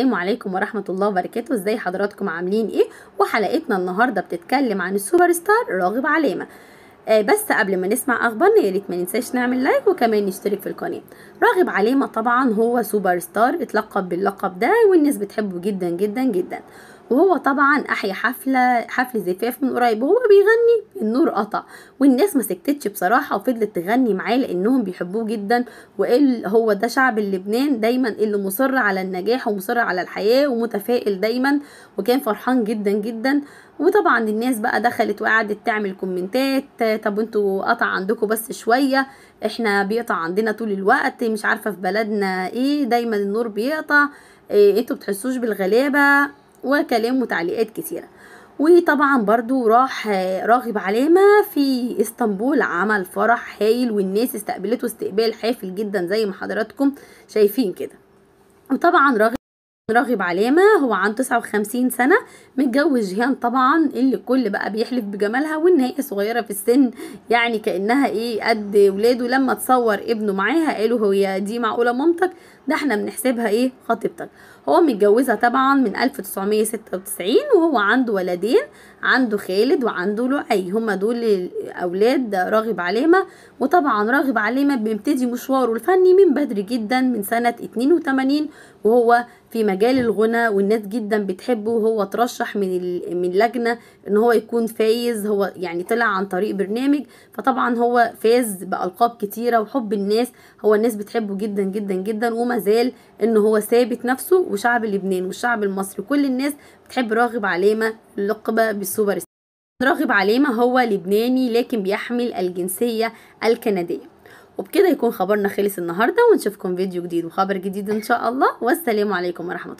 السلام عليكم ورحمة الله وبركاته ازاي حضراتكم عاملين ايه وحلقتنا النهاردة بتتكلم عن السوبر ستار راغب علامة آه بس قبل ما نسمع اخبارنا يا ريت ما ننساش نعمل لايك وكمان نشترك في القناة راغب علامة طبعا هو سوبر ستار اتلقب باللقب ده والناس بتحبه جدا جدا جدا وهو طبعا احيا حفله حفل زفاف من قريب وهو بيغني النور قطع والناس ما سكتتش بصراحه وفضلت تغني معاه لانهم بيحبوه جدا وقال هو ده شعب اللبنان دايما اللي مصر على النجاح ومصر على الحياه ومتفائل دايما وكان فرحان جدا جدا وطبعا الناس بقى دخلت وقعدت تعمل كومنتات طب انتوا قطع عندكم بس شويه احنا بيقطع عندنا طول الوقت مش عارفه في بلدنا ايه دايما النور بيقطع ايه انتوا بتحسوش بالغلابه وكلام وتعليقات كتيرة وطبعا برضو راح راغب علامة في اسطنبول عمل فرح هايل والناس استقبلته استقبال حافل جدا زي ما حضراتكم شايفين كده وطبعا راغب راغب علامة هو عن تسعة وخمسين سنة متجوز جيهان طبعا اللي الكل بقى بيحلف بجمالها وان هي صغيرة في السن يعني كأنها ايه قد ولاده لما تصور ابنه معاها قالوا هي دي معقولة مامتك ده احنا بنحسبها ايه خطيبتك هو متجوزها طبعا من 1996 وهو عنده ولدين عنده خالد وعنده لؤي هما دول اولاد راغب علامة وطبعا راغب علامة بيبتدي مشواره الفني من بدري جدا من سنة 82 وهو في مجال الغنى والناس جدا بتحبه وهو ترشح من من لجنه ان هو يكون فايز هو يعني طلع عن طريق برنامج فطبعا هو فاز بالقاب كتيره وحب الناس هو الناس بتحبه جدا جدا جدا وما زال ان هو ثابت نفسه وشعب لبنان والشعب المصري كل الناس بتحب راغب علامه لقبه بالسوبر راغب علامه هو لبناني لكن بيحمل الجنسيه الكنديه وبكده يكون خبرنا خلص النهارده ونشوفكم فيديو جديد وخبر جديد ان شاء الله والسلام عليكم ورحمه